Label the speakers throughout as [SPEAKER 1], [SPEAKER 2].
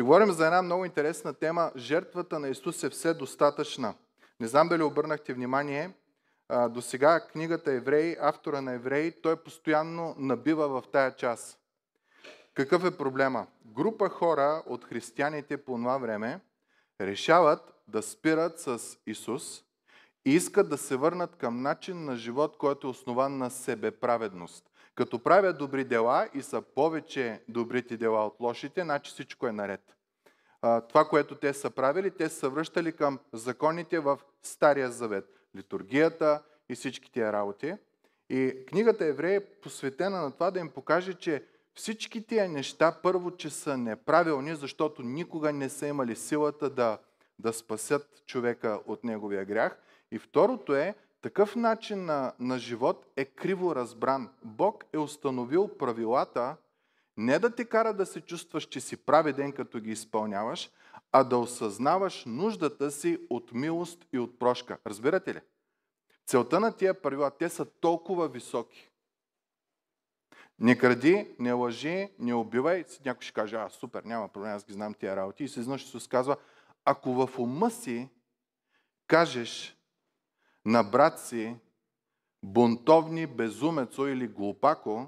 [SPEAKER 1] Ще говорим за една много интересна тема. Жертвата на Исус е все достатъчна. Не знам дали обърнахте внимание. До сега книгата Евреи, автора на Евреи, той постоянно набива в тая част. Какъв е проблема? Група хора от християните по това време решават да спират с Исус и искат да се върнат към начин на живот, който е основан на себеправедност. Като правят добри дела и са повече добрите дела от лошите, значи всичко е наред. Това, което те са правили, те са връщали към законите в Стария завет. Литургията и всички тия работи. И книгата Еврея е посветена на това да им покаже, че всички тия неща, първо, че са неправилни, защото никога не са имали силата да, да спасят човека от неговия грях. И второто е, такъв начин на, на живот е криво разбран. Бог е установил правилата не да ти кара да се чувстваш, че си праведен, като ги изпълняваш, а да осъзнаваш нуждата си от милост и от прошка. Разбирате ли? Целта на тия правила, те са толкова високи. Не кради, не лъжи, не убивай. Някой ще каже, а, супер, няма проблем, аз ги знам тия работи. И се изнъж се казва, ако в ума си кажеш, на брат си, бунтовни безумецо или глупако,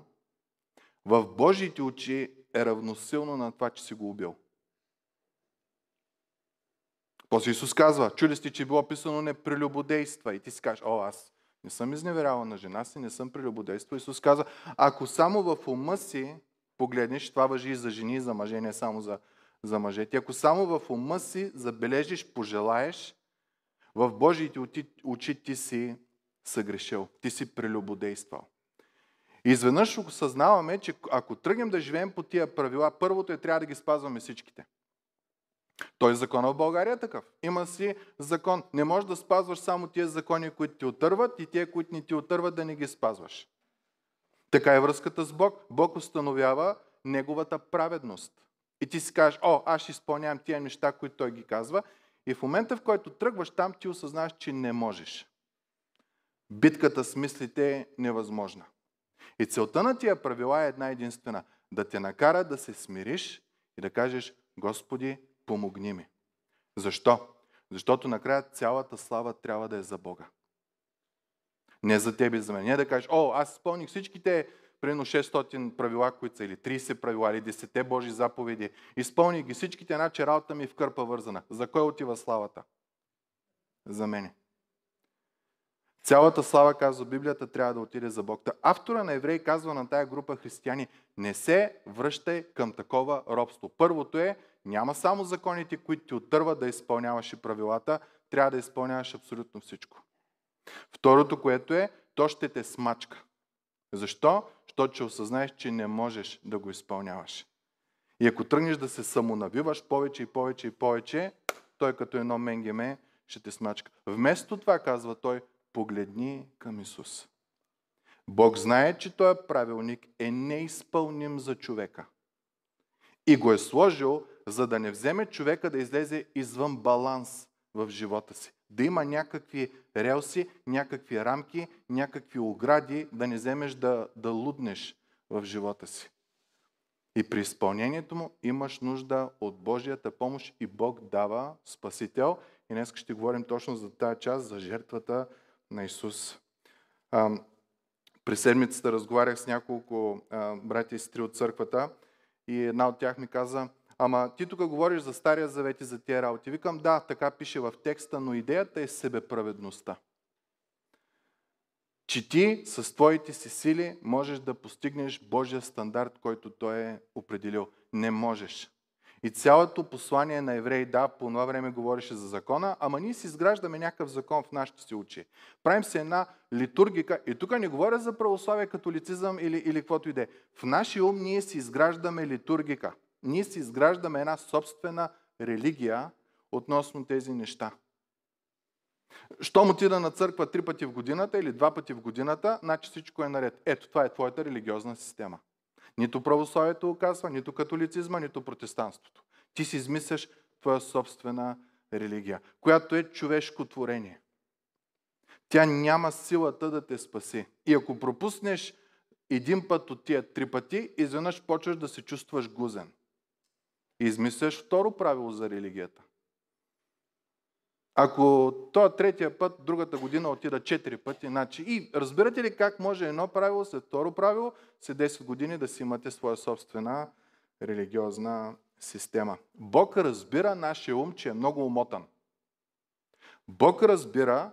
[SPEAKER 1] в Божиите очи е равносилно на това, че си го убил. После Исус казва, чули сте, че било писано не прелюбодейства. И ти си кажеш, о, аз не съм изневерявал на жена си, не съм прелюбодейства. Исус казва, ако само в ума си погледнеш, това въжи и за жени, и за мъже, не само за, за мъже. Ти ако само в ума си забележиш, пожелаеш, в Божиите очи ти си съгрешил, ти си прелюбодействал. И изведнъж осъзнаваме, че ако тръгнем да живеем по тия правила, първото е трябва да ги спазваме всичките. Той закон в България е такъв. Има си закон. Не можеш да спазваш само тия закони, които ти отърват и тия, които не ти отърват, да не ги спазваш. Така е връзката с Бог. Бог установява неговата праведност. И ти си кажеш, о, аз изпълнявам тия неща, които той ги казва и в момента, в който тръгваш там, ти осъзнаеш, че не можеш. Битката с мислите е невъзможна. И целта на тия правила е една единствена. Да те накара да се смириш и да кажеш, Господи, помогни ми. Защо? Защото накрая цялата слава трябва да е за Бога. Не за тебе, за мен. Не да кажеш, о, аз изпълних всичките примерно 600 правила, които са или 30 правила, или 10 Божи заповеди. Изпълни ги всичките, иначе работа ми е в кърпа вързана. За кой отива славата? За мене. Цялата слава, казва Библията, трябва да отиде за Бог. Та автора на евреи казва на тая група християни, не се връщай към такова робство. Първото е, няма само законите, които ти отърват да изпълняваш и правилата, трябва да изпълняваш абсолютно всичко. Второто, което е, то ще те смачка. Защо? Защото ще осъзнаеш, че не можеш да го изпълняваш. И ако тръгнеш да се самонавиваш повече и повече и повече, той като едно менгеме ще те смачка. Вместо това, казва той, погледни към Исус. Бог знае, че този е правилник е неизпълним за човека. И го е сложил, за да не вземе човека да излезе извън баланс в живота си. Да има някакви релси, някакви рамки, някакви огради, да не вземеш да, да луднеш в живота си. И при изпълнението му имаш нужда от Божията помощ и Бог дава Спасител. И днес ще говорим точно за тази част, за жертвата на Исус. Ам, при седмицата разговарях с няколко а, братя и сестри от църквата и една от тях ми каза – Ама ти тук говориш за Стария завет и за тия работи. Викам, да, така пише в текста, но идеята е себеправедността. Че ти с твоите си сили можеш да постигнеш Божия стандарт, който Той е определил. Не можеш. И цялото послание на евреи, да, по това време говореше за закона, ама ние си изграждаме някакъв закон в нашите си очи. Правим се една литургика, и тук не говоря за православие, католицизъм или, или каквото и да е. В нашия ум ние си изграждаме литургика. Ние си изграждаме една собствена религия относно тези неща. Щом отида на църква три пъти в годината или два пъти в годината, значи всичко е наред. Ето, това е твоята религиозна система. Нито православието оказва, нито католицизма, нито протестанството. Ти си измисляш твоя собствена религия, която е човешко творение. Тя няма силата да те спаси. И ако пропуснеш един път от тия три пъти, изведнъж почваш да се чувстваш гузен измисляш второ правило за религията. Ако то третия път, другата година отида четири пъти, значи... И разбирате ли как може едно правило след второ правило, след 10 години да си имате своя собствена религиозна система. Бог разбира нашия ум, че е много умотан. Бог разбира,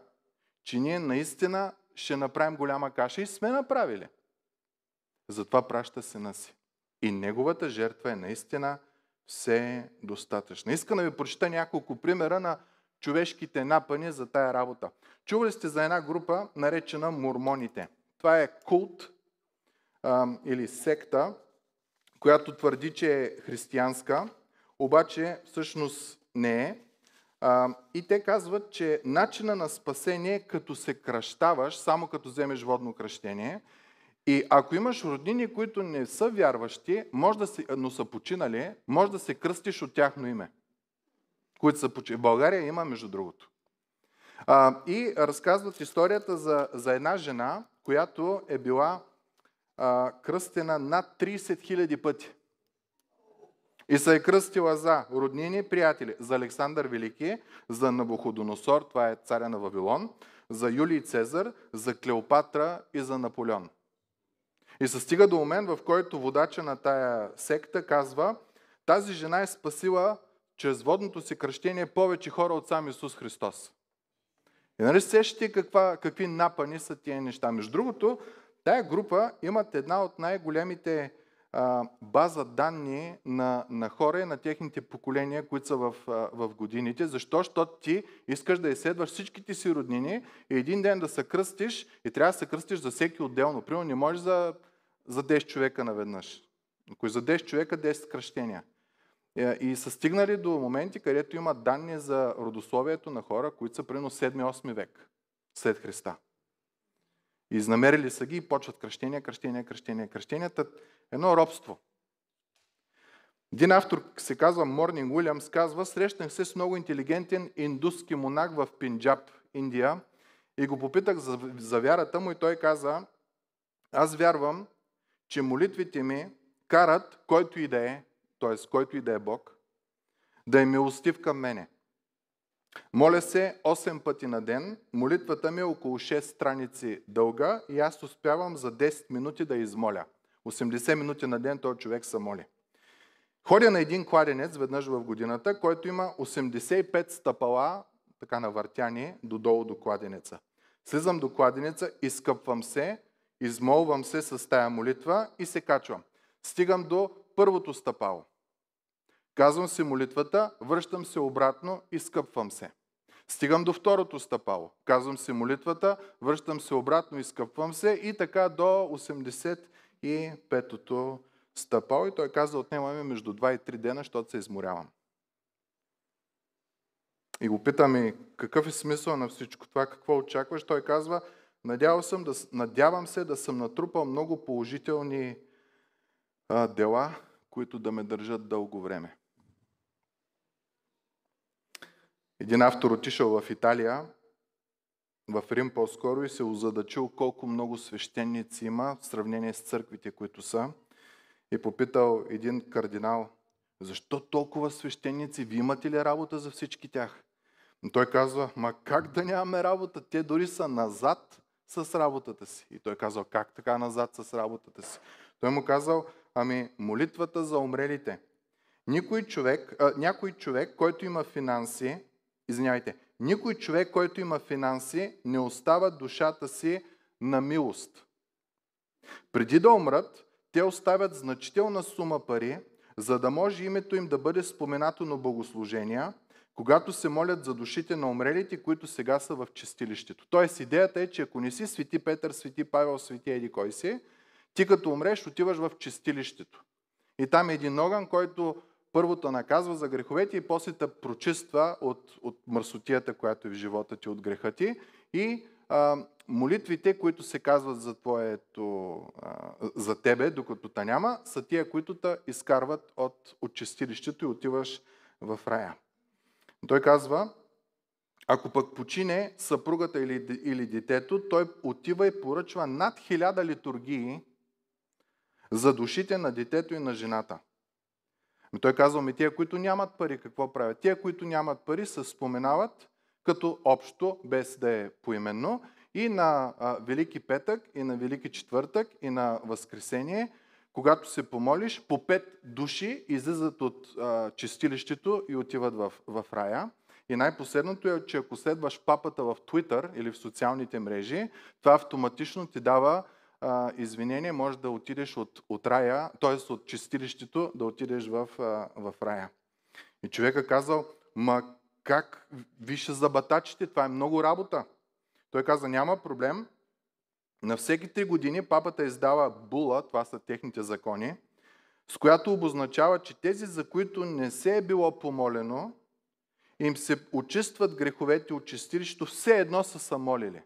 [SPEAKER 1] че ние наистина ще направим голяма каша и сме направили. Затова праща сина си. И неговата жертва е наистина все е достатъчна. Искам да ви прочета няколко примера на човешките напани за тая работа. Чували сте за една група, наречена мормоните. Това е култ а, или секта, която твърди, че е християнска, обаче всъщност не е. А, и те казват, че начина на спасение е като се кръщаваш, само като вземеш водно кръщение – и ако имаш роднини, които не са вярващи, може да си, но са починали, може да се кръстиш от тяхно име. Които са починали. В България има, между другото. А, и разказват историята за, за една жена, която е била а, кръстена над 30 000 пъти. И се е кръстила за роднини, приятели, за Александър Велики, за Навуходоносор, това е царя на Вавилон, за Юлий Цезар, за Клеопатра и за Наполеон. И се стига до момент, в който водача на тая секта казва, тази жена е спасила чрез водното си кръщение повече хора от сам Исус Христос. И нали сещате каква, какви напани са тия неща. Между другото, тая група имат една от най-големите а, база данни на, на хора и на техните поколения, които са в, а, в годините. Защо? Защото ти искаш да изследваш всичките си роднини и един ден да се кръстиш и трябва да се кръстиш за всеки отделно. Примерно не можеш за за 10 човека наведнъж. Ако за 10 човека, 10 кръщения. Е, и са стигнали до моменти, където има данни за родословието на хора, които са прино 7-8 век след Христа. И изнамерили са ги и почват кръщения, кръщения, кръщения, кръщенията. Едно робство. Един автор се казва Морнинг Уилямс, казва, срещнах се с много интелигентен индуски монах в Пинджаб, Индия, и го попитах за, за вярата му и той каза, аз вярвам, че молитвите ми карат който и да е, т.е. който и да е Бог, да е милостив към мене. Моля се 8 пъти на ден, молитвата ми е около 6 страници дълга и аз успявам за 10 минути да измоля. 80 минути на ден този човек се моли. Ходя на един кладенец веднъж в годината, който има 85 стъпала, така на въртяни, додолу до кладенеца. Слизам до кладенеца, изкъпвам се, Измолвам се с тая молитва и се качвам. Стигам до първото стъпало. Казвам си молитвата, връщам се обратно и скъпвам се. Стигам до второто стъпало. Казвам си молитвата, връщам се обратно, и скъпвам се и така до 85-тото стъпало. И той каза, отнемаме между 2 и 3 дена, защото се изморявам. И го питаме, какъв е смисъл на всичко това, какво очакваш? Той казва, Надявам, съм да, надявам се да съм натрупал много положителни а, дела, които да ме държат дълго време. Един автор отишъл в Италия, в Рим по-скоро, и се озадачил колко много свещеници има в сравнение с църквите, които са. И попитал един кардинал, защо толкова свещеници? Ви имате ли работа за всички тях? Но той казва, ма как да нямаме работа? Те дори са назад с работата си. И той е казал, как така назад с работата си? Той му казал, ами молитвата за умрелите. Никой човек, а, някой човек, който има финанси, извинявайте, никой човек, който има финанси, не остава душата си на милост. Преди да умрат, те оставят значителна сума пари, за да може името им да бъде споменато на богослужения – когато се молят за душите на умрелите, които сега са в чистилището. Тоест идеята е, че ако не си свети Петър, свети Павел, свети Еди кой си, ти като умреш отиваш в чистилището. И там е един огън, който първо те наказва за греховете и после те прочиства от, от мърсотията, която е в живота ти, от греха ти. И а, молитвите, които се казват за, твоето, а, за тебе, докато те няма, са тия, които те изкарват от, от чистилището и отиваш в рая. Той казва, ако пък почине съпругата или, или детето, той отива и поръчва над хиляда литургии за душите на детето и на жената. Но той казва, ми тия, които нямат пари, какво правят? Тия, които нямат пари, се споменават като общо, без да е поименно, и на а, Велики петък, и на Велики четвъртък, и на Възкресение – когато се помолиш, по пет души излизат от а, чистилището и отиват в, в рая. И най-последното е, че ако следваш папата в Twitter или в социалните мрежи, това автоматично ти дава а, извинение, може да отидеш от, от рая, т.е. от чистилището да отидеш в, а, в рая. И човека казал, ма как ви за батачите, това е много работа. Той каза, няма проблем, на всеки три години папата издава була, това са техните закони, с която обозначава, че тези, за които не се е било помолено, им се очистват греховете от чистилището, все едно са са молили.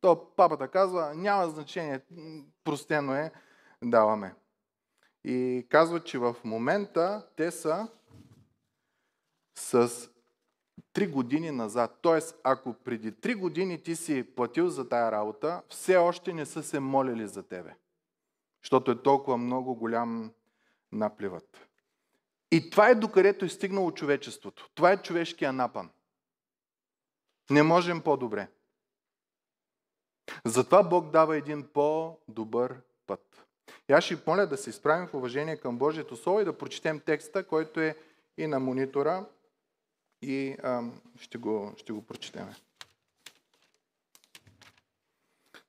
[SPEAKER 1] То папата казва, няма значение, простено е, даваме. И казва, че в момента те са с Три години назад. Тоест, ако преди три години ти си платил за тая работа, все още не са се молили за тебе. Защото е толкова много голям напливът. И това е докъдето е стигнало човечеството. Това е човешкия напън. Не можем по-добре. Затова Бог дава един по-добър път. И аз ще моля да се изправим в уважение към Божието Слово и да прочетем текста, който е и на монитора, и а, ще, го, ще го прочетеме.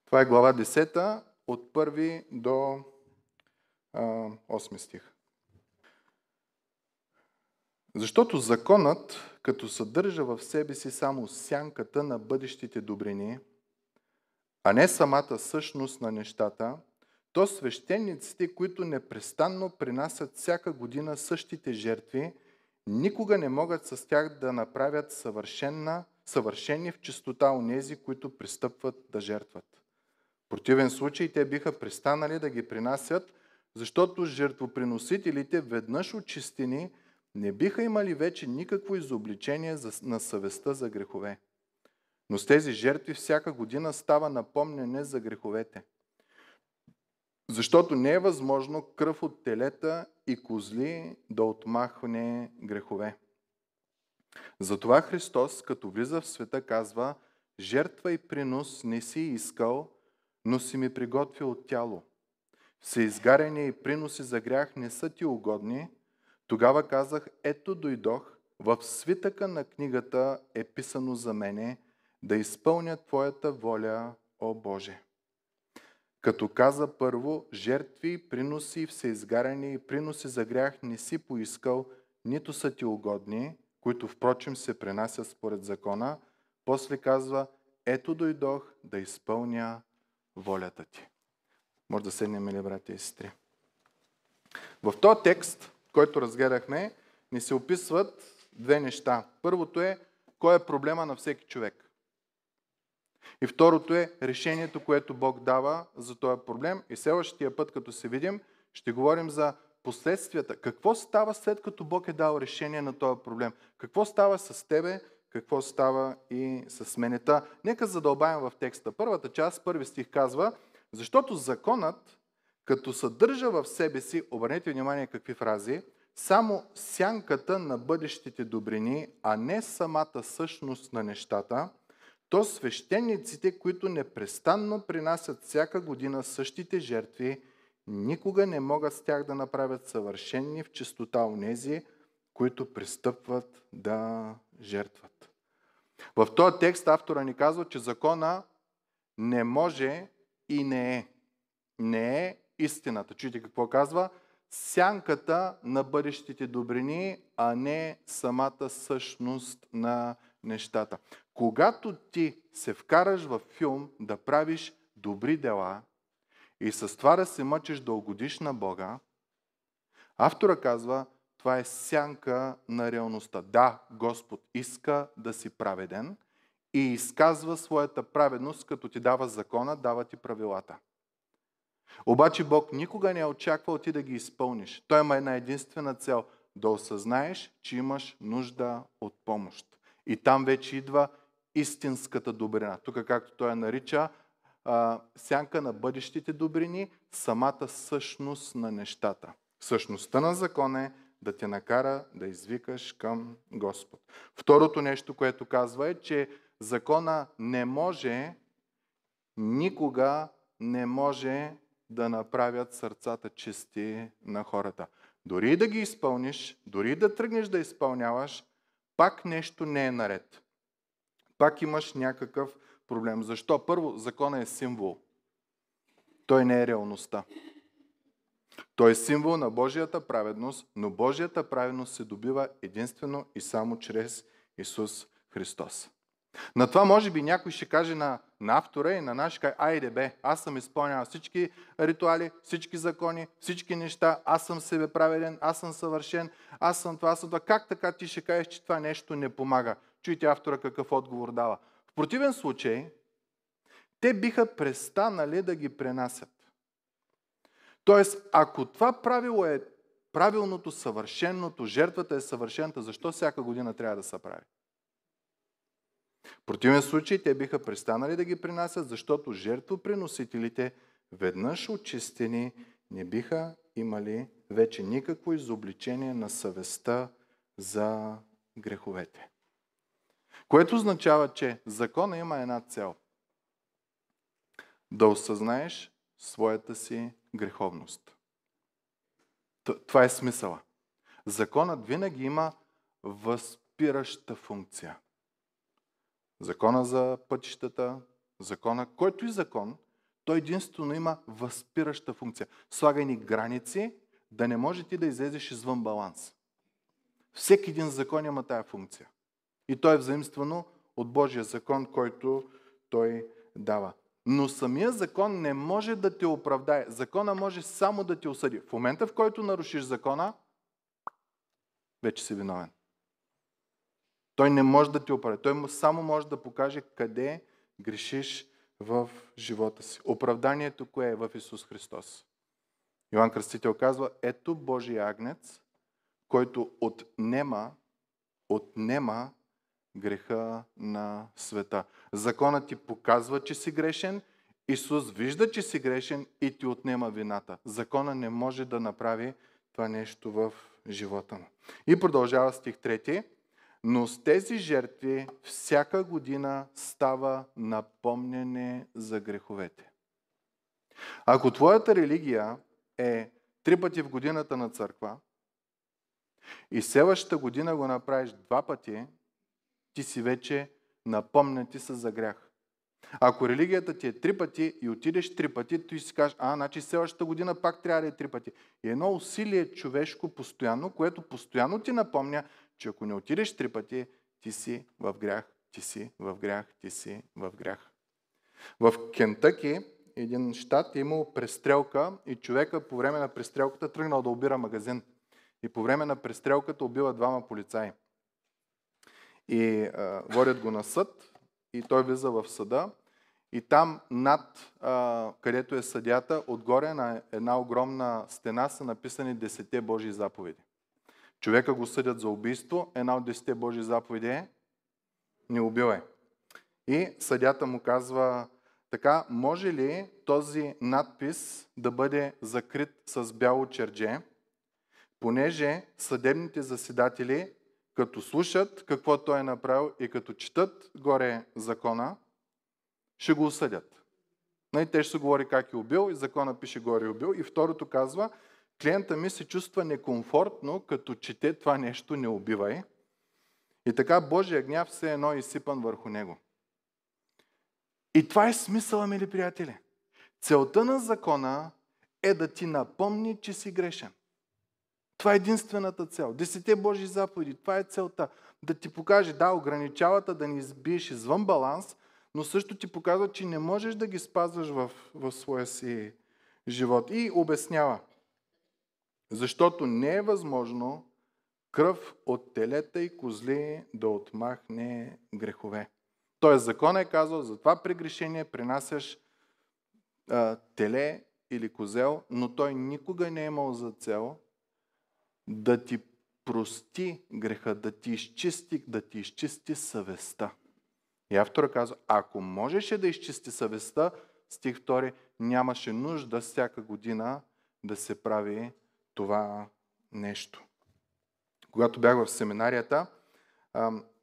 [SPEAKER 1] Това е глава 10 от 1 до а, 8 стих. Защото законът, като съдържа в себе си само сянката на бъдещите добрини, а не самата същност на нещата, то свещениците, които непрестанно принасят всяка година същите жертви – никога не могат с тях да направят съвършенна, съвършени в чистота у нези, които пристъпват да жертват. В противен случай те биха престанали да ги принасят, защото жертвоприносителите веднъж очистени не биха имали вече никакво изобличение на съвестта за грехове. Но с тези жертви всяка година става напомняне за греховете. Защото не е възможно кръв от телета и козли да отмахне грехове. Затова Христос, като влиза в света, казва, жертва и принос не си искал, но си ми приготвил тяло. Всеизгаряне и приноси за грях не са ти угодни. Тогава казах, ето дойдох, в свитъка на книгата е писано за мене, да изпълня Твоята воля, о Боже. Като каза първо, жертви, приноси, всеизгаряне и приноси за грях не си поискал, нито са ти угодни, които впрочем се пренасят според закона. После казва, ето дойдох да изпълня волята ти. Може да седнем, мили братя и сестри. В този текст, който разгледахме, ни се описват две неща. Първото е, кой е проблема на всеки човек. И второто е решението, което Бог дава за този проблем. И следващия път, като се видим, ще говорим за последствията. Какво става след като Бог е дал решение на този проблем? Какво става с тебе? Какво става и с менета? Нека задълбаем в текста. Първата част, първи стих казва, защото законът, като съдържа в себе си, обърнете внимание какви фрази, само сянката на бъдещите добрини, а не самата същност на нещата – то свещениците, които непрестанно принасят всяка година същите жертви, никога не могат с тях да направят съвършенни в чистота онези, които пристъпват да жертват. В този текст автора ни казва, че закона не може и не е. Не е истината. Чуйте какво казва? Сянката на бъдещите добрини, а не самата същност на нещата. Когато ти се вкараш в филм да правиш добри дела и с това да се мъчиш да угодиш на Бога, автора казва, това е сянка на реалността. Да, Господ иска да си праведен и изказва своята праведност, като ти дава закона, дава ти правилата. Обаче Бог никога не е очаквал ти да ги изпълниш. Той има една единствена цел – да осъзнаеш, че имаш нужда от помощ. И там вече идва истинската добрина. Тук, както той я нарича, сянка на бъдещите добрини, самата същност на нещата. Същността на закона е да те накара да извикаш към Господ. Второто нещо, което казва е, че закона не може, никога не може да направят сърцата чисти на хората. Дори да ги изпълниш, дори да тръгнеш да изпълняваш, пак нещо не е наред. Пак имаш някакъв проблем. Защо? Първо, закона е символ. Той не е реалността. Той е символ на Божията праведност, но Божията праведност се добива единствено и само чрез Исус Христос. На това може би някой ще каже на, на автора и на наш, каже, айде бе, аз съм изпълнявал всички ритуали, всички закони, всички неща, аз съм себе праведен, аз съм съвършен, аз съм това, аз съм това. Как така ти ще кажеш, че това нещо не помага? Чуйте автора какъв отговор дава. В противен случай, те биха престанали да ги пренасят. Тоест, ако това правило е правилното, съвършеното, жертвата е съвършената, защо всяка година трябва да се прави? В противен случай те биха престанали да ги принасят, защото жертвоприносителите, веднъж очистени, не биха имали вече никакво изобличение на съвестта за греховете. Което означава, че закона има една цел. Да осъзнаеш своята си греховност. Това е смисъла. Законът винаги има възпираща функция – закона за пътищата, закона, който и закон, той единствено има възпираща функция. Слага ни граници, да не може ти да излезеш извън баланс. Всеки един закон има тая функция. И той е взаимствано от Божия закон, който той дава. Но самия закон не може да те оправдае. Закона може само да те осъди. В момента, в който нарушиш закона, вече си виновен. Той не може да ти оправи. Той му само може да покаже къде грешиш в живота си. Оправданието кое е в Исус Христос? Йоанн Кръстител казва, ето Божия агнец, който отнема, отнема греха на света. Законът ти показва, че си грешен, Исус вижда, че си грешен и ти отнема вината. Закона не може да направи това нещо в живота му. И продължава стих но с тези жертви всяка година става напомняне за греховете. Ако твоята религия е три пъти в годината на църква и следващата година го направиш два пъти, ти си вече напомняти с за грях. Ако религията ти е три пъти и отидеш три пъти, ти си кажеш, а, значи следващата година пак трябва да е три пъти. И едно усилие човешко постоянно, което постоянно ти напомня, че ако не отидеш три пъти, ти си в грях, ти си в грях, ти си в грях. В Кентъки, един щат, е имал престрелка и човека по време на престрелката тръгнал да обира магазин. И по време на престрелката убива двама полицаи. И а, водят го на съд и той влиза в съда. И там над, а, където е съдята, отгоре на една огромна стена са написани десете Божии заповеди. Човека го съдят за убийство. Една от десетте Божи заповеди е не убивай. Е. И съдята му казва така, може ли този надпис да бъде закрит с бяло черже, понеже съдебните заседатели, като слушат какво той е направил и като четат горе закона, ще го осъдят. Нали, те ще се говори как е убил и закона пише горе е убил. И второто казва, клиента ми се чувства некомфортно, като чете това нещо, не убивай. И така Божия гняв все едно е изсипан върху него. И това е смисъла, мили приятели. Целта на закона е да ти напомни, че си грешен. Това е единствената цел. Десете Божи заповеди, това е целта. Да ти покаже, да, ограничавата да ни избиеш извън баланс, но също ти показва, че не можеш да ги спазваш в, в своя си живот. И обяснява. Защото не е възможно кръв от телета и козли да отмахне грехове. Тоест, закон е казал, за това прегрешение принасяш а, теле или козел, но той никога не е имал за цел да ти прости греха, да ти изчисти, да ти изчисти съвестта. И автора казва, ако можеше да изчисти съвестта, стих 2, нямаше нужда всяка година да се прави това нещо. Когато бях в семинарията,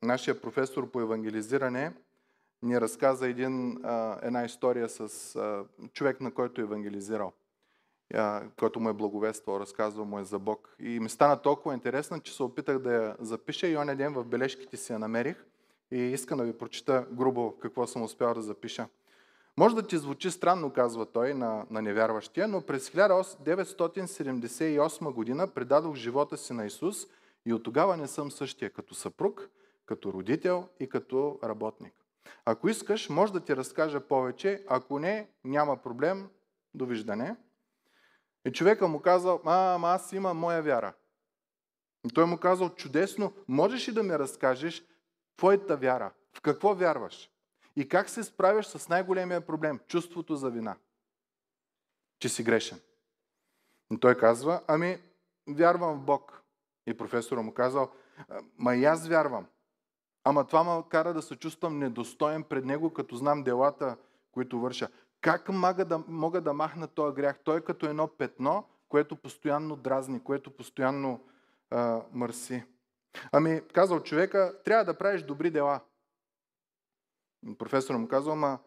[SPEAKER 1] нашия професор по евангелизиране ни разказа един, една история с човек, на който е евангелизирал, който му е благовествал, разказвал му е за Бог. И ми стана толкова интересна, че се опитах да я запиша и оня ден в бележките си я намерих и искам да ви прочита грубо какво съм успял да запиша – може да ти звучи странно, казва той на, на невярващия, но през 1978 година предадох живота си на Исус и от тогава не съм същия като съпруг, като родител и като работник. Ако искаш, може да ти разкажа повече, ако не, няма проблем, довиждане. И човека му казал, а, ама аз имам моя вяра. И той му казал, чудесно, можеш ли да ми разкажеш твоята е вяра? В какво вярваш? И как се справяш с най-големия проблем? Чувството за вина. Че си грешен. И той казва, ами, вярвам в Бог. И професора му казал, ма и аз вярвам. Ама това ме кара да се чувствам недостоен пред него, като знам делата, които върша. Как мога да, мога да махна този грях? Той е като едно петно, което постоянно дразни, което постоянно а, мърси. Ами, казал човека, трябва да правиш добри дела. Професор му казва, ама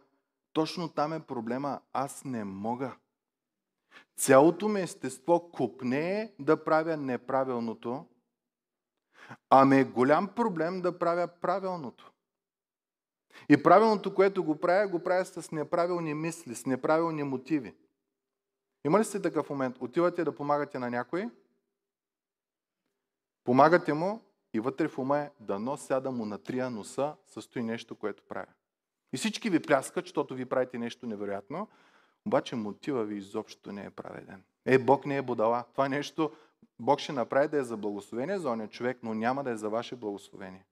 [SPEAKER 1] точно там е проблема. Аз не мога. Цялото ми естество е да правя неправилното, а ме е голям проблем да правя правилното. И правилното, което го правя, го правя с неправилни мисли, с неправилни мотиви. Има ли сте такъв момент? Отивате да помагате на някой, помагате му и вътре в ума е дано сяда му на трия носа, състои нещо, което правя. И всички ви пляскат, защото ви правите нещо невероятно, обаче мотива ви изобщо не е праведен. Е, Бог не е бодала. Това нещо Бог ще направи да е за благословение за оня човек, но няма да е за ваше благословение.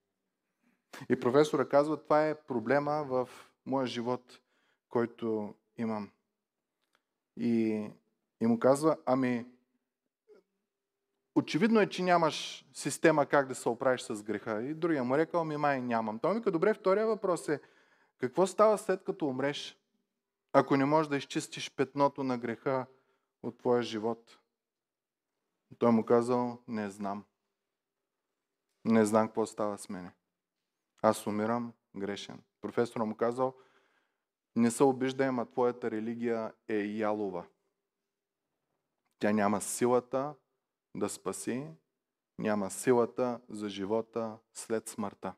[SPEAKER 1] И професора казва, това е проблема в моя живот, който имам. И, и му казва, ами, очевидно е, че нямаш система как да се оправиш с греха. И другия му е рекал, ами май нямам. Той ми добре, втория въпрос е, какво става след като умреш, ако не можеш да изчистиш петното на греха от твоя живот? Той му казал, не знам. Не знам какво става с мене. Аз умирам грешен. Професорът му казал, не се обиждай, а твоята религия е ялова. Тя няма силата да спаси, няма силата за живота след смъртта.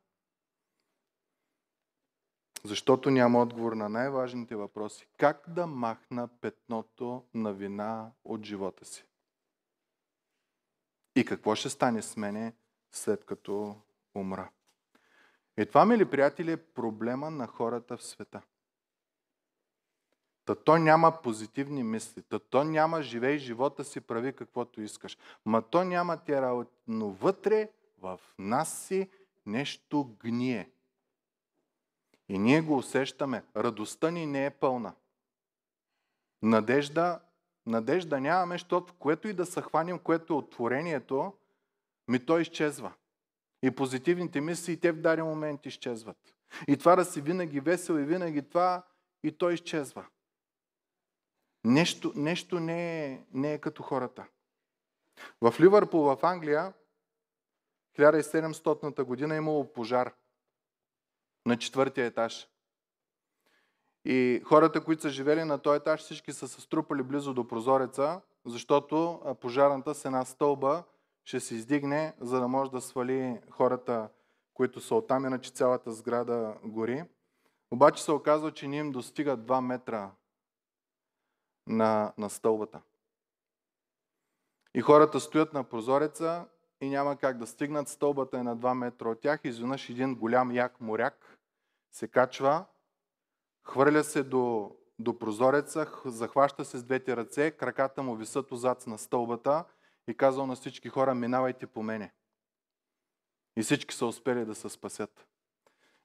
[SPEAKER 1] Защото няма отговор на най-важните въпроси. Как да махна петното на вина от живота си? И какво ще стане с мене след като умра? И това, мили приятели, е проблема на хората в света. Та то няма позитивни мисли, та то няма живей живота си, прави каквото искаш. Ма то няма тя работа. но вътре в нас си нещо гние. И ние го усещаме. Радостта ни не е пълна. Надежда, надежда нямаме, защото което и да се хваним, което е отворението, ми то изчезва. И позитивните мисли, и те в даден момент изчезват. И това да си винаги весел и винаги това, и то изчезва. Нещо, нещо не, е, не е като хората. В Ливърпул, в Англия, 1700 година е имало пожар – на четвъртия етаж. И хората, които са живели на този етаж, всички са се струпали близо до прозореца, защото пожарната с една стълба ще се издигне, за да може да свали хората, които са оттам, иначе цялата сграда гори. Обаче се оказва, че ние им достигат 2 метра на, на стълбата. И хората стоят на прозореца и няма как да стигнат. Стълбата е на 2 метра от тях. Изведнъж един голям як моряк се качва, хвърля се до, до прозореца, захваща се с двете ръце, краката му висат отзад на стълбата и казал на всички хора, минавайте по мене. И всички са успели да се спасят.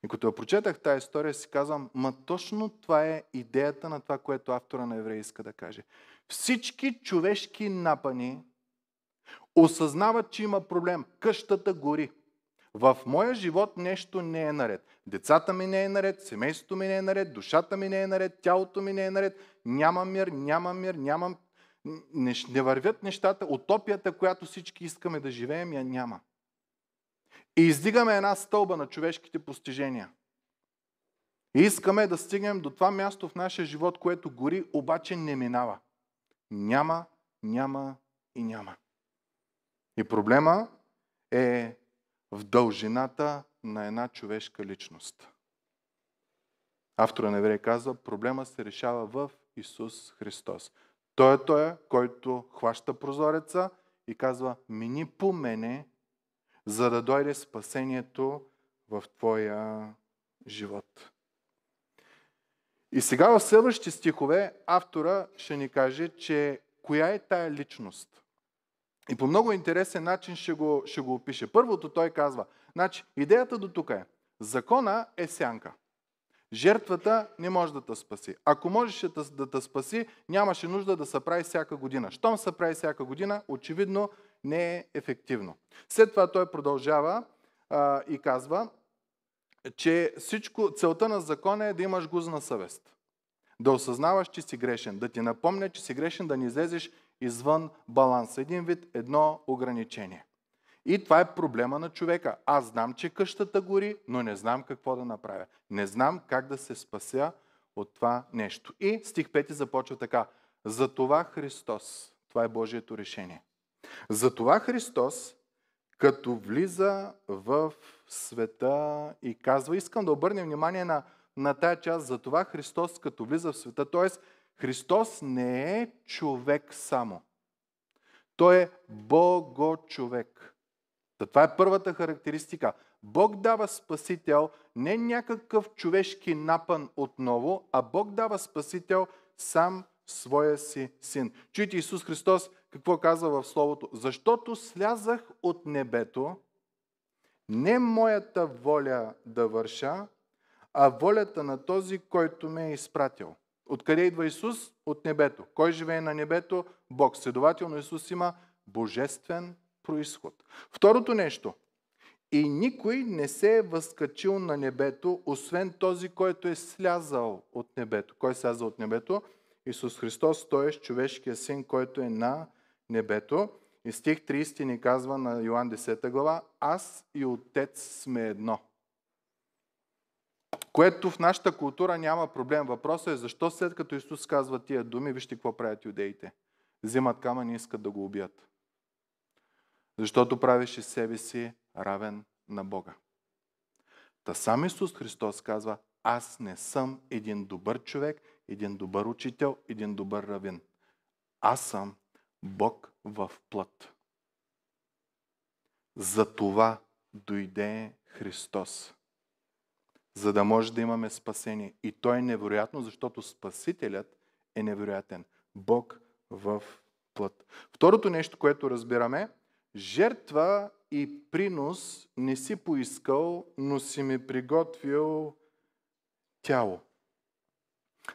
[SPEAKER 1] И като я прочетах тази история, си казвам, ма точно това е идеята на това, което автора на еврей иска да каже. Всички човешки напани, осъзнават, че има проблем. Къщата гори. В моя живот нещо не е наред. Децата ми не е наред, семейството ми не е наред, душата ми не е наред, тялото ми не е наред. Нямам мир, нямам мир, нямам... Не, не вървят нещата. Утопията, която всички искаме да живеем, я няма. И издигаме една стълба на човешките постижения. И искаме да стигнем до това място в нашия живот, което гори, обаче не минава. Няма, няма и няма. И проблема е в дължината на една човешка личност. Автора на Еврея казва, проблема се решава в Исус Христос. Той е той, който хваща прозореца и казва, мини по мене, за да дойде спасението в твоя живот. И сега в следващите стихове автора ще ни каже, че коя е тая личност – и по много интересен начин ще го, ще го опише. Първото той казва, значи идеята до тук е, закона е сянка. Жертвата не може да те спаси. Ако можеше да те спаси, нямаше нужда да се прави всяка година. Щом се прави всяка година, очевидно не е ефективно. След това той продължава а, и казва, че всичко, целта на закона е да имаш гузна съвест. Да осъзнаваш, че си грешен. Да ти напомня, че си грешен, да не излезеш извън баланс. Един вид, едно ограничение. И това е проблема на човека. Аз знам, че къщата гори, но не знам какво да направя. Не знам как да се спася от това нещо. И стих 5 започва така. Затова Христос, това е Божието решение. това Христос, като влиза в света и казва, искам да обърнем внимание на, на тая част, затова Христос, като влиза в света, Тоест, Христос не е човек само. Той е Бого човек. това е първата характеристика. Бог дава Спасител не някакъв човешки напън отново, а Бог дава Спасител сам своя си син. Чуйте Исус Христос какво казва в Словото. Защото слязах от небето, не моята воля да върша, а волята на този, който ме е изпратил. Откъде идва Исус? От небето. Кой живее на небето? Бог. Следователно Исус има божествен происход. Второто нещо. И никой не се е възкачил на небето, освен този, който е слязал от небето. Кой е слязал от небето? Исус Христос, той е човешкия син, който е на небето. И стих 30 ни казва на Йоан 10 глава, аз и Отец сме едно което в нашата култура няма проблем. Въпросът е защо след като Исус казва тия думи, вижте какво правят юдеите. Взимат камъни и искат да го убият. Защото правеше себе си равен на Бога. Та сам Исус Христос казва, аз не съм един добър човек, един добър учител, един добър равин. Аз съм Бог в плът. За това дойде Христос за да може да имаме спасение. И то е невероятно, защото Спасителят е невероятен. Бог в плът. Второто нещо, което разбираме, жертва и принос не си поискал, но си ми приготвил тяло.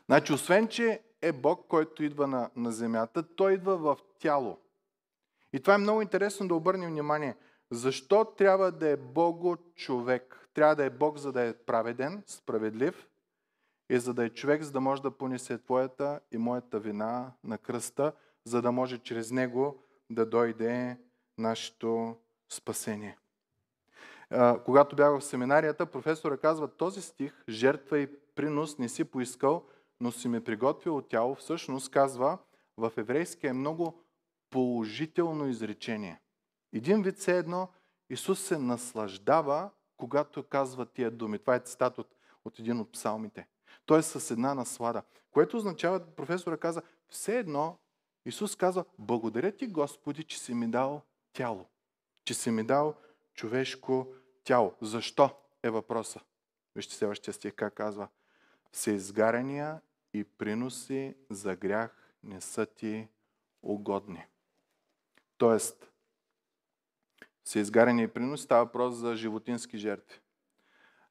[SPEAKER 1] Значи, освен, че е Бог, който идва на, на земята, той идва в тяло. И това е много интересно да обърнем внимание. Защо трябва да е Бог човек? Трябва да е Бог, за да е праведен, справедлив и за да е човек, за да може да понесе твоята и моята вина на кръста, за да може чрез него да дойде нашето спасение. Когато бях в семинарията, професора казва, този стих, жертва и принос не си поискал, но си ми приготвил от тяло, всъщност казва, в еврейския е много положително изречение. Един вид все едно, Исус се наслаждава когато казва тия думи. Това е цитат от, от един от псалмите. Той е с една наслада, което означава, професора каза, все едно Исус казва, благодаря ти Господи, че си ми дал тяло, че си ми дал човешко тяло. Защо е въпроса? Вижте следващия стих как казва. Всеизгаряния и приноси за грях не са ти угодни. Тоест, са изгарени и приноси, става въпрос за животински жертви.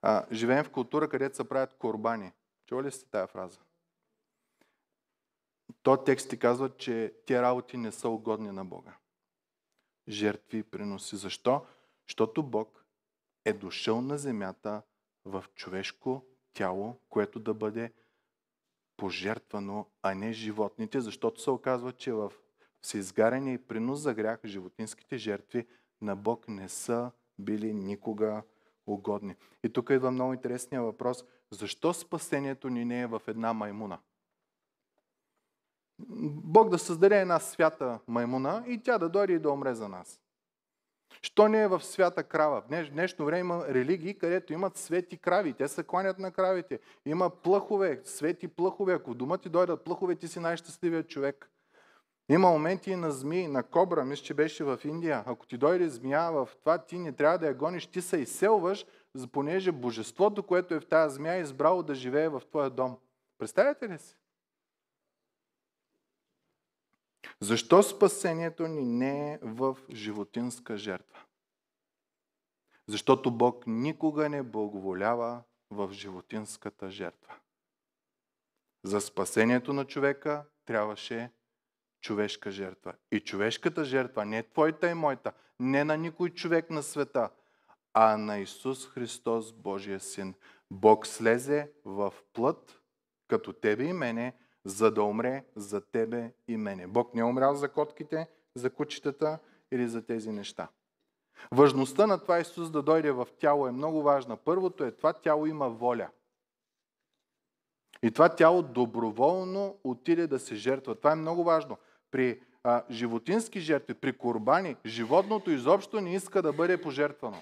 [SPEAKER 1] А, живеем в култура, където се правят корбани. Чували ли сте тази фраза? То текст ти казва, че тия работи не са угодни на Бога. Жертви и приноси. Защо? Защото Бог е дошъл на земята в човешко тяло, което да бъде пожертвано, а не животните, защото се оказва, че в всеизгаряне и принос за грях животинските жертви – на Бог не са били никога угодни. И тук идва много интересния въпрос. Защо спасението ни не е в една маймуна? Бог да създаде една свята маймуна и тя да дойде и да умре за нас. Що не е в свята крава? В днешно време има религии, където имат свети крави. Те се кланят на кравите. Има плъхове, свети плъхове. Ако в дома ти дойдат плъхове, ти си най-щастливият човек. Има моменти на змии, на кобра, мисля, че беше в Индия. Ако ти дойде змия в това, ти не трябва да я гониш, ти се изселваш, понеже божеството, което е в тази змия, е избрало да живее в твоя дом. Представете ли си? Защо спасението ни не е в животинска жертва? Защото Бог никога не благоволява в животинската жертва. За спасението на човека трябваше човешка жертва. И човешката жертва не е твоята и моята, не на никой човек на света, а на Исус Христос, Божия Син. Бог слезе в плът, като тебе и мене, за да умре за тебе и мене. Бог не е умрял за котките, за кучетата или за тези неща. Важността на това Исус да дойде в тяло е много важна. Първото е, това тяло има воля. И това тяло доброволно отиде да се жертва. Това е много важно при а, животински жертви, при корбани, животното изобщо не иска да бъде пожертвано.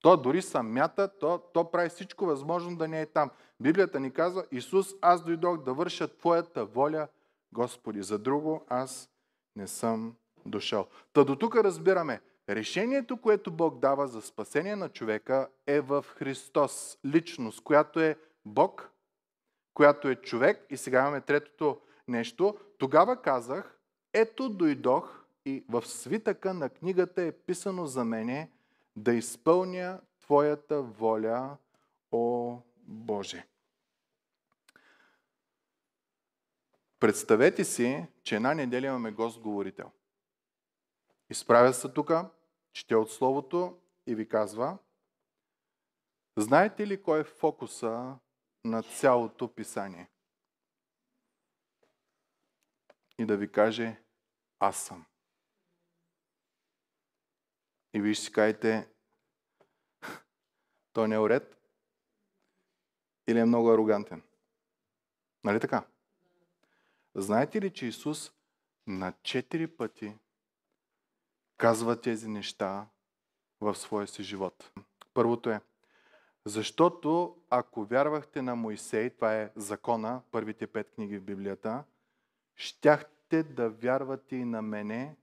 [SPEAKER 1] То дори самята, то, то прави всичко възможно да не е там. Библията ни казва, Исус, аз дойдох да върша Твоята воля, Господи. За друго аз не съм дошъл. Та до тук разбираме, решението, което Бог дава за спасение на човека е в Христос, личност, която е Бог, която е човек. И сега имаме третото нещо. Тогава казах, ето дойдох и в свитъка на книгата е писано за мене да изпълня Твоята воля, о Боже. Представете си, че една неделя имаме гост-говорител. Изправя се тук, чете от Словото и ви казва, знаете ли кой е фокуса на цялото писание? и да ви каже аз съм. И вие ще си кажете, той не е уред или е много арогантен. Нали така? Знаете ли, че Исус на четири пъти казва тези неща в своя си живот? Първото е, защото ако вярвахте на Моисей, това е закона, първите пет книги в Библията, щяхте да вярвате и на мене,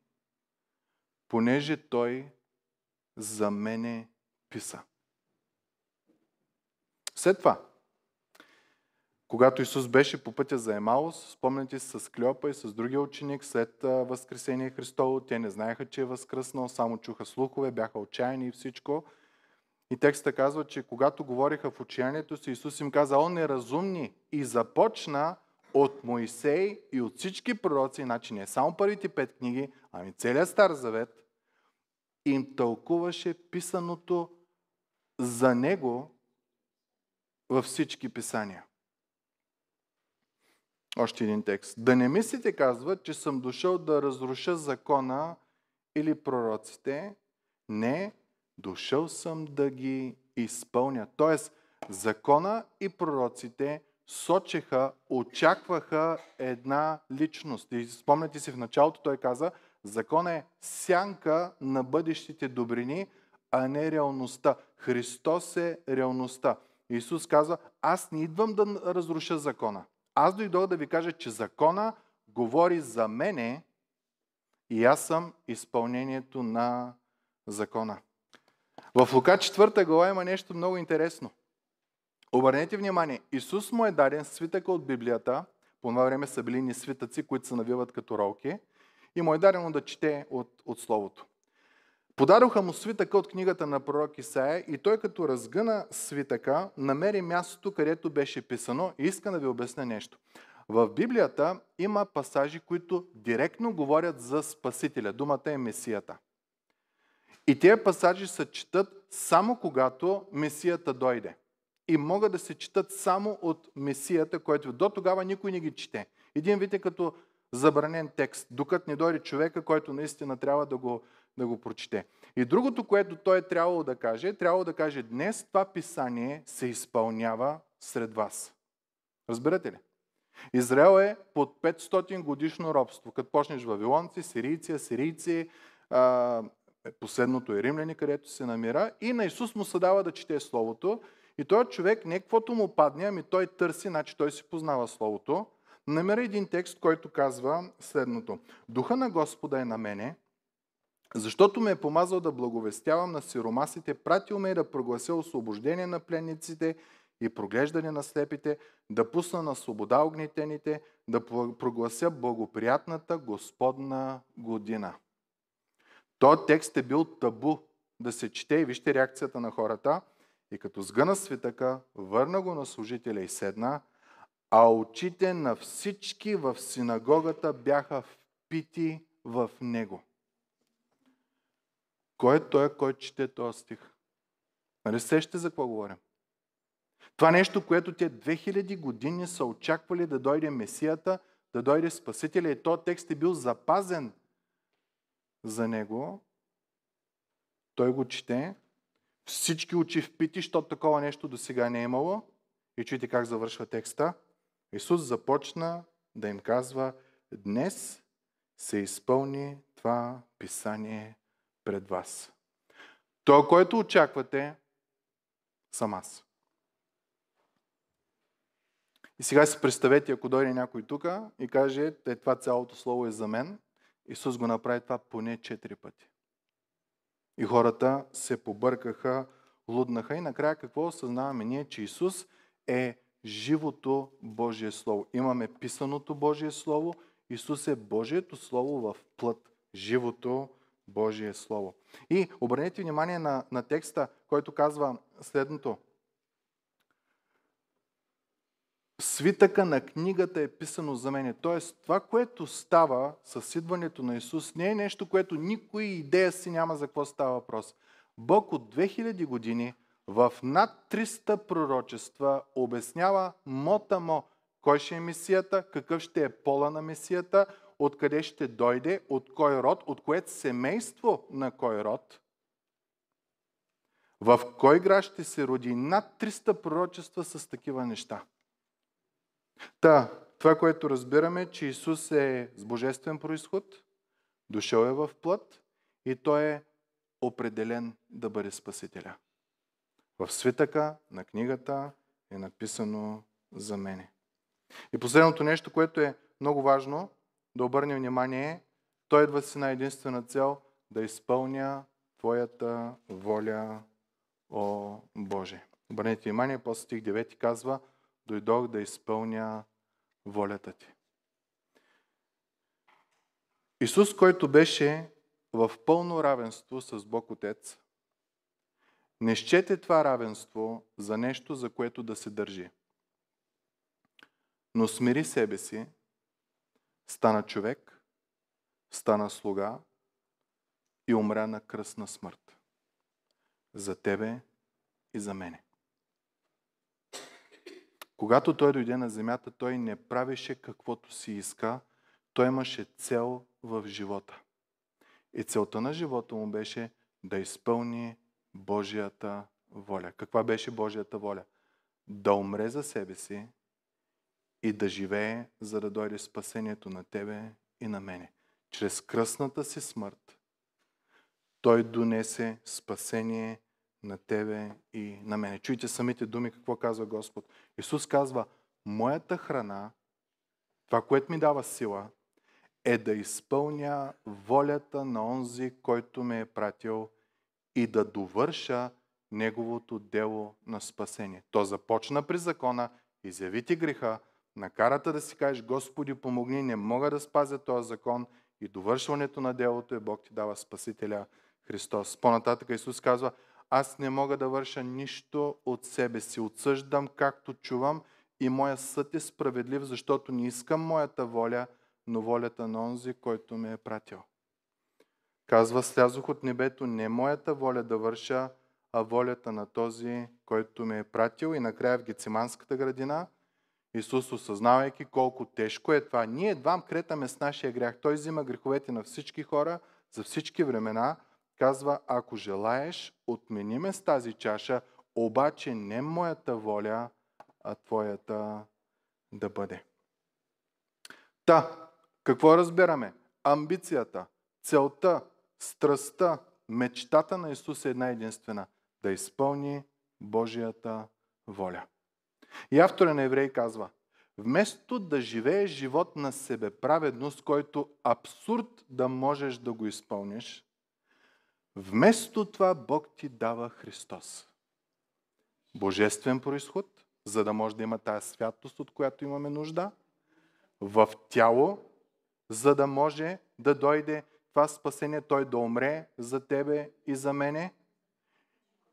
[SPEAKER 1] понеже той за мене писа. След това, когато Исус беше по пътя за Емаус, спомняте си с Клеопа и с другия ученик след Възкресение Христово, те не знаеха, че е възкръснал, само чуха слухове, бяха отчаяни и всичко. И текста казва, че когато говориха в отчаянието си, Исус им каза, о, неразумни, и започна от Моисей и от всички пророци, значи не само първите пет книги, ами целият Стар Завет, им тълкуваше писаното за него във всички писания. Още един текст. Да не мислите, казва, че съм дошъл да разруша закона или пророците. Не, дошъл съм да ги изпълня. Тоест, закона и пророците сочеха, очакваха една личност. И спомняте си в началото, той каза, закон е сянка на бъдещите добрини, а не реалността. Христос е реалността. Исус казва, аз не идвам да разруша закона. Аз дойдох да ви кажа, че закона говори за мене и аз съм изпълнението на закона. В Лука 4 глава има нещо много интересно. Обърнете внимание, Исус му е даден свитъка от Библията, по това време са били ни свитъци, които се навиват като ролки, и му е дарено да чете от, от Словото. Подадоха му свитъка от книгата на пророк Исаия и той като разгъна свитъка, намери мястото, където беше писано и иска да ви обясня нещо. В Библията има пасажи, които директно говорят за Спасителя. Думата е Месията. И тези пасажи се четат само когато Месията дойде и могат да се четат само от Месията, който до тогава никой не ги чете. Един вид е като забранен текст, докато не дойде човека, който наистина трябва да го, да го прочете. И другото, което той е трябвало да каже, трябва е трябвало да каже, днес това писание се изпълнява сред вас. Разбирате ли? Израел е под 500 годишно робство. Като почнеш вавилонци, сирийци, сирийци, е, последното е римляни, където се намира. И на Исус му се дава да чете Словото. И този човек не е каквото му падне, ами той търси, значи той си познава Словото. Намира един текст, който казва следното. Духа на Господа е на мене, защото ме е помазал да благовестявам на сиромасите, пратил ме е да проглася освобождение на пленниците и проглеждане на слепите, да пусна на свобода огнетените, да проглася благоприятната Господна година. Той текст е бил табу да се чете и вижте реакцията на хората – и като сгъна светъка, върна го на служителя и седна, а очите на всички в синагогата бяха впити в него. Кой е той, който чете този стих? Нали сещате за какво говорим? Това нещо, което те 2000 години са очаквали да дойде Месията, да дойде Спасителя и то текст е бил запазен за него. Той го чете всички очи впити, защото такова нещо до сега не е имало. И чуйте как завършва текста. Исус започна да им казва, днес се изпълни това писание пред вас. То, което очаквате, съм аз. И сега си представете, ако дойде някой тук и каже, е, това цялото слово е за мен, Исус го направи това поне четири пъти. И хората се побъркаха, луднаха и накрая какво осъзнаваме ние, че Исус е живото Божие Слово. Имаме писаното Божие Слово. Исус е Божието Слово в плът. Живото Божие Слово. И обърнете внимание на, на текста, който казва следното. свитъка на книгата е писано за мене. Тоест, това, което става с идването на Исус, не е нещо, което никой идея си няма за какво става въпрос. Бог от 2000 години в над 300 пророчества обяснява мотамо кой ще е Месията, какъв ще е пола на Месията, откъде ще дойде, от кой род, от кое семейство на кой род, в кой град ще се роди. Над 300 пророчества с такива неща – Та, това, което разбираме, че Исус е с божествен происход, дошъл е в плът и Той е определен да бъде Спасителя. В свитъка на книгата е написано за мене. И последното нещо, което е много важно да обърнем внимание е, Той идва си на единствена цел да изпълня Твоята воля, о Боже. Обърнете внимание, после стих 9 казва – дойдох да изпълня волята ти. Исус, който беше в пълно равенство с Бог Отец, не щете това равенство за нещо, за което да се държи. Но смири себе си, стана човек, стана слуга и умря на кръсна смърт. За тебе и за мене. Когато той дойде на земята, той не правеше каквото си иска, той имаше цел в живота. И целта на живота му беше да изпълни Божията воля. Каква беше Божията воля? Да умре за себе си и да живее, за да дойде спасението на тебе и на мене. Чрез кръсната си смърт той донесе спасение на тебе и на мене. Чуйте самите думи какво казва Господ. Исус казва, моята храна, това, което ми дава сила, е да изпълня волята на онзи, който ме е пратил и да довърша неговото дело на спасение. То започна при закона, изяви ти греха, накарата да си кажеш, Господи, помогни, не мога да спазя този закон и довършването на делото е Бог ти дава Спасителя Христос. По-нататък Исус казва, аз не мога да върша нищо от себе си. Отсъждам както чувам и моя съд е справедлив, защото не искам моята воля, но волята на онзи, който ме е пратил. Казва, слязох от небето не моята воля да върша, а волята на този, който ме е пратил. И накрая в Гециманската градина Исус, осъзнавайки колко тежко е това, ние едва кретаме с нашия е грях. Той взима греховете на всички хора, за всички времена – Казва, ако желаеш, отмени ме с тази чаша, обаче не моята воля, а твоята да бъде. Та, какво разбираме? Амбицията, целта, страстта, мечтата на Исус е една единствена – да изпълни Божията воля. И автора на Еврей казва, вместо да живееш живот на себе праведност, който абсурд да можеш да го изпълниш, Вместо това Бог ти дава Христос. Божествен происход, за да може да има тая святост, от която имаме нужда. В тяло, за да може да дойде това спасение, Той да умре за тебе и за мене.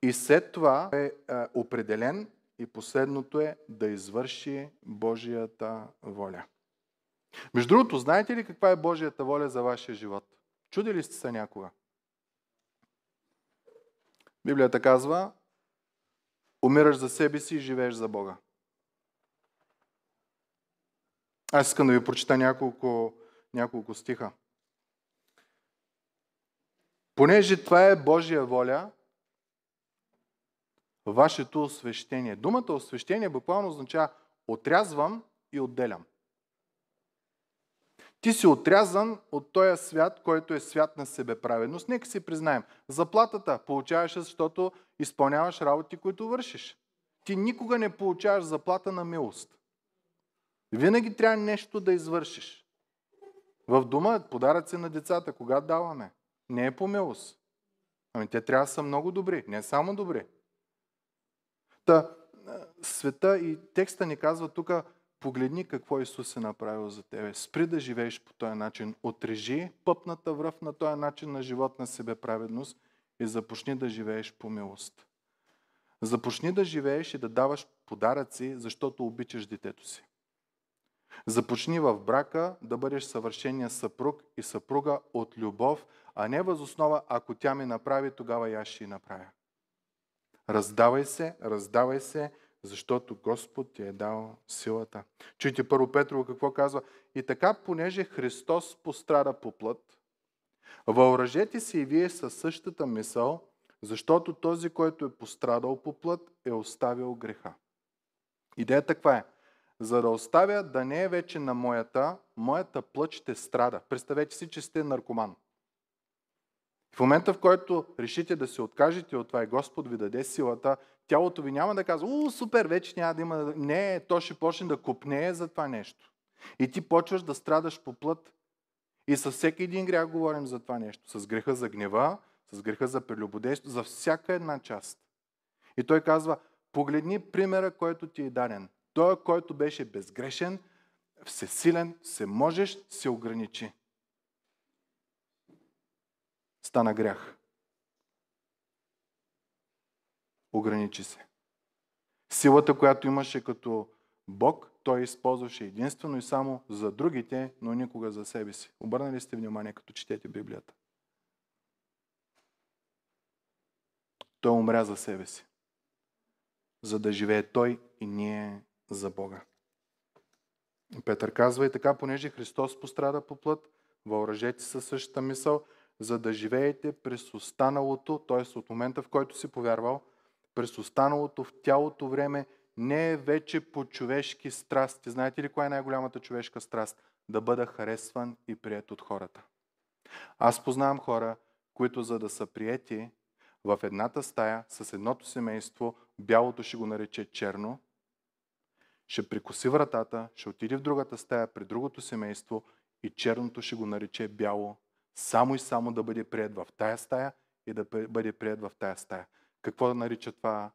[SPEAKER 1] И след това е, е определен и последното е да извърши Божията воля. Между другото, знаете ли каква е Божията воля за вашия живот? Чудили сте се някога? Библията казва, умираш за себе си и живееш за Бога. Аз искам да ви прочита няколко, няколко стиха. Понеже това е Божия воля, вашето освещение. Думата освещение буквално означава отрязвам и отделям. Ти си отрязан от този свят, който е свят на себеправедност. Нека си признаем, заплатата получаваш, защото изпълняваш работи, които вършиш. Ти никога не получаваш заплата на милост. Винаги трябва нещо да извършиш. В дома подаръци на децата, кога даваме? Не е по милост. Ами те трябва да са много добри, не само добри. Та, света и текста ни казва тук, Погледни какво Исус е направил за тебе. Спри да живееш по този начин. Отрежи пъпната връв на този начин на живот на себе праведност и започни да живееш по милост. Започни да живееш и да даваш подаръци, защото обичаш детето си. Започни в брака да бъдеш съвършения съпруг и съпруга от любов, а не възоснова, ако тя ми направи, тогава и аз ще и направя. Раздавай се, раздавай се, защото Господ ти е дал силата. Чуйте първо Петрово какво казва. И така, понеже Христос пострада по плът, въоръжете се и вие със същата мисъл, защото този, който е пострадал по плът, е оставил греха. Идеята каква е? За да оставя да не е вече на моята, моята плът ще страда. Представете си, че сте наркоман. В момента, в който решите да се откажете от това и Господ ви даде силата, тялото ви няма да казва, у, супер, вече няма да има... Не, то ще почне да купнее за това нещо. И ти почваш да страдаш по плът. И със всеки един грях говорим за това нещо. С греха за гнева, с греха за прелюбодейство, за всяка една част. И той казва, погледни примера, който ти е даден. Той, който беше безгрешен, всесилен, се можеш, се ограничи стана грях. Ограничи се. Силата, която имаше като Бог, той използваше единствено и само за другите, но никога за себе си. Обърнали сте внимание, като четете Библията. Той умря за себе си, за да живее той и ние за Бога. Петър казва и така, понеже Христос пострада по плът, въоръжете се същата мисъл – за да живеете през останалото, т.е. от момента в който си повярвал, през останалото в тялото време не е вече по човешки страсти. Знаете ли коя е най-голямата човешка страст? Да бъда харесван и прият от хората. Аз познавам хора, които за да са приети в едната стая с едното семейство, бялото ще го нарече черно, ще прикоси вратата, ще отиде в другата стая при другото семейство и черното ще го нарече бяло само и само да бъде прият в тая стая и да бъде прият в тая стая. Какво да нарича това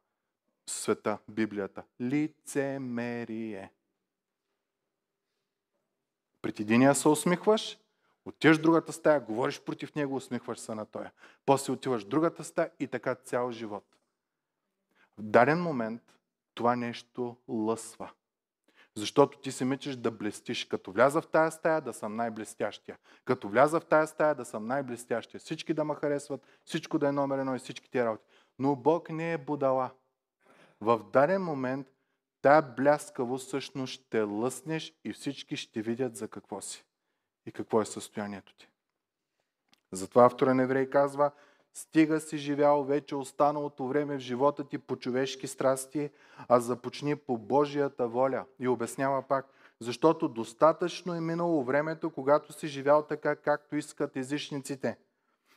[SPEAKER 1] света, Библията? Лицемерие. Пред единия се усмихваш, отиваш в другата стая, говориш против него, усмихваш се на тоя. После отиваш в другата стая и така цял живот. В даден момент това нещо лъсва. Защото ти се мечеш да блестиш. Като вляза в тая стая, да съм най-блестящия. Като вляза в тая стая, да съм най-блестящия. Всички да ме харесват, всичко да е номер едно и всички тия работи. Но Бог не е будала. В даден момент тая бляскаво всъщност ще лъснеш и всички ще видят за какво си и какво е състоянието ти. Затова автора на Еврей казва, стига си живял вече останалото време в живота ти по човешки страсти, а започни по Божията воля. И обяснява пак, защото достатъчно е минало времето, когато си живял така, както искат езичниците,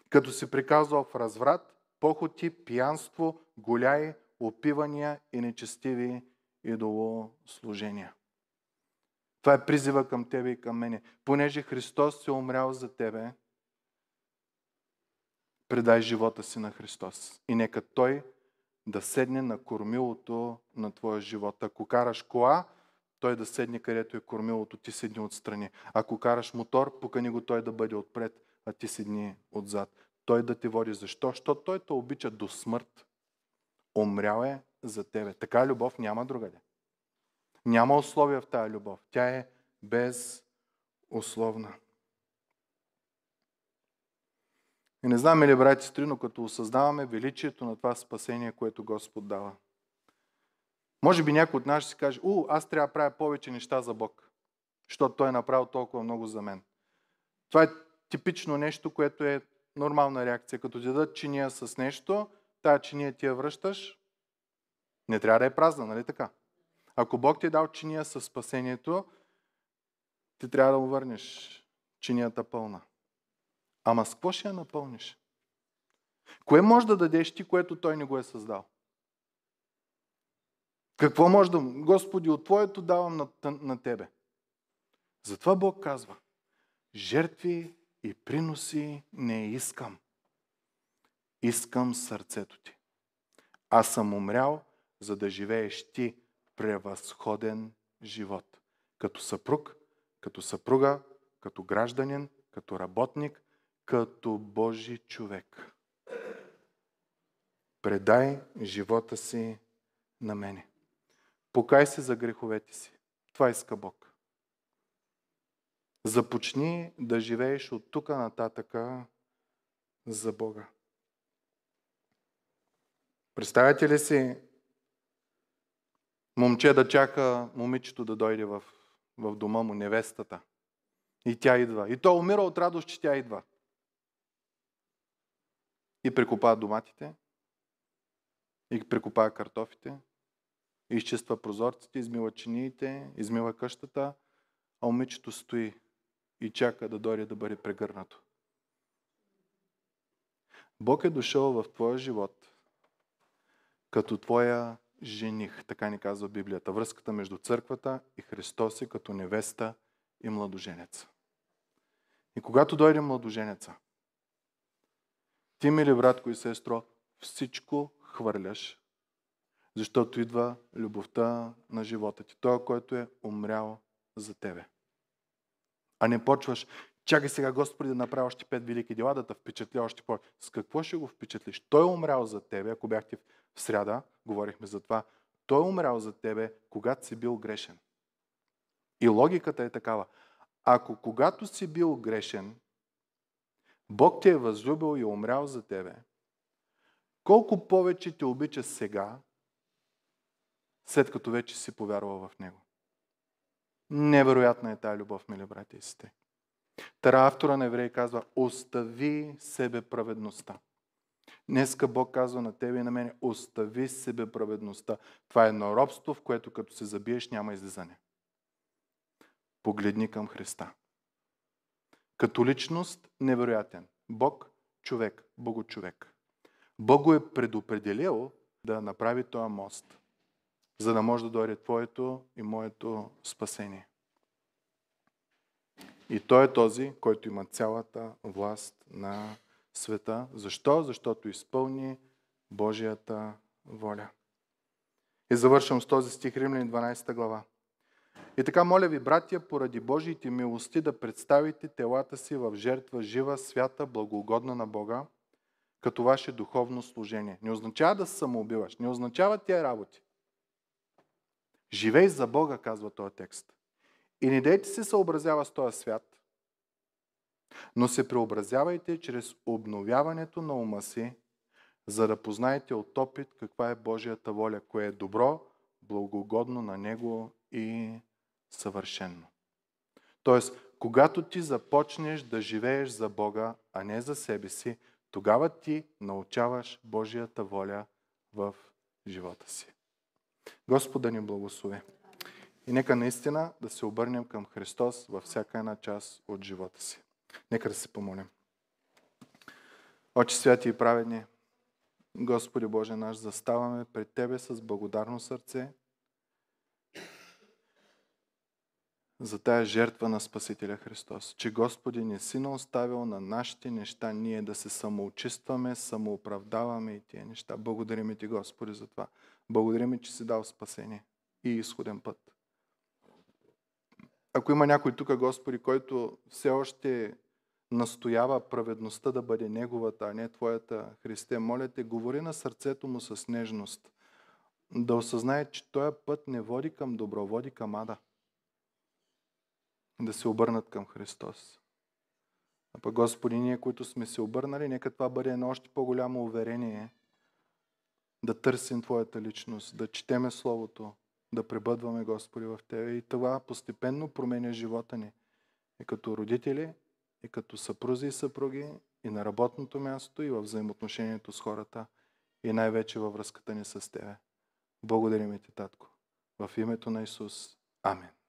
[SPEAKER 1] като си приказвал в разврат, похоти, пиянство, голяи, опивания и нечестиви идолослужения. Това е призива към тебе и към мене. Понеже Христос се умрял за тебе – предай живота си на Христос. И нека Той да седне на кормилото на твоя живот. Ако караш кола, той да седне където е кормилото, ти седни отстрани. Ако караш мотор, покани го той да бъде отпред, а ти седни отзад. Той да те води. Защо? Що той те обича до смърт. Умрял е за тебе. Така любов няма другаде. Няма условия в тая любов. Тя е безусловна. И не знам ли, брати и сестри, но като осъзнаваме величието на това спасение, което Господ дава. Може би някой от нас ще си каже, у, аз трябва да правя повече неща за Бог, защото Той е направил толкова много за мен. Това е типично нещо, което е нормална реакция. Като ти дадат чиния е с нещо, тая чиния ти я връщаш, не трябва да е празна, нали така? Ако Бог ти е дал чиния е със спасението, ти трябва да му върнеш чинията е пълна. Ама с какво ще я напълниш? Кое може да дадеш ти, което той не го е създал? Какво може да... Господи, от Твоето давам на, на Тебе. Затова Бог казва, жертви и приноси не искам. Искам сърцето ти. Аз съм умрял, за да живееш ти превъзходен живот. Като съпруг, като съпруга, като гражданин, като работник, като Божи човек. Предай живота си на мене. Покай се за греховете си. Това иска Бог. Започни да живееш от тук нататъка за Бога. Представете ли си момче да чака момичето да дойде в, в дома му, невестата? И тя идва. И то умира от радост, че тя идва и прекопава доматите, и прекопава картофите, и изчиства прозорците, измила чиниите, измила къщата, а момичето стои и чака да дойде да бъде прегърнато. Бог е дошъл в твоя живот като твоя жених, така ни казва Библията. Връзката между църквата и Христос е като невеста и младоженец. И когато дойде младоженеца, ти, мили братко и сестро, всичко хвърляш, защото идва любовта на живота ти. Той, който е умрял за тебе. А не почваш, чакай сега Господи да направи още пет велики дела, да те впечатля още повече. С какво ще го впечатлиш? Той е умрял за тебе, ако бяхте в сряда, говорихме за това. Той е умрял за тебе, когато си бил грешен. И логиката е такава. Ако когато си бил грешен, Бог те е възлюбил и е умрял за тебе. Колко повече те обича сега, след като вече си повярвал в Него. Невероятна е тая любов, мили братя и сестри. Тара автора на Евреи казва, остави себе праведността. Днеска Бог казва на тебе и на мене, остави себе праведността. Това е едно робство, в което като се забиеш няма излизане. Погледни към Христа. Като личност невероятен. Бог човек, Бог човек. Бог го е предопределил да направи този мост, за да може да дойде твоето и моето спасение. И той е този, който има цялата власт на света. Защо? Защото изпълни Божията воля. И завършвам с този стих Римляни 12 глава. И така, моля ви, братя, поради Божиите милости да представите телата си в жертва жива, свята, благогодна на Бога, като ваше духовно служение. Не означава да се самоубиваш, не означава тия работи. Живей за Бога, казва този текст. И не дейте се съобразява с този свят, но се преобразявайте чрез обновяването на ума си, за да познаете от опит каква е Божията воля, кое е добро, благогодно на Него и съвършенно. Тоест, когато ти започнеш да живееш за Бога, а не за себе си, тогава ти научаваш Божията воля в живота си. Господа ни благослови. И нека наистина да се обърнем към Христос във всяка една част от живота си. Нека да се помолим. Очи святи и праведни, Господи Боже наш, заставаме пред Тебе с благодарно сърце, за тая жертва на Спасителя Христос, че Господи не си оставил на нашите неща ние да се самоочистваме, самооправдаваме и тия неща. Благодарим ти, Господи, за това. Благодарим, че си дал спасение и изходен път. Ако има някой тук, Господи, който все още настоява праведността да бъде неговата, а не твоята, Христе, моля те, говори на сърцето му с нежност. Да осъзнае, че този път не води към добро, води към ада да се обърнат към Христос. А пък Господи, ние, които сме се обърнали, нека това бъде едно още по-голямо уверение да търсим Твоята личност, да четеме Словото, да пребъдваме Господи в Тебе. И това постепенно променя живота ни. И като родители, и като съпрузи и съпруги, и на работното място, и в взаимоотношението с хората, и най-вече във връзката ни с Тебе. Благодарим Ти, Татко. В името на Исус. Амин.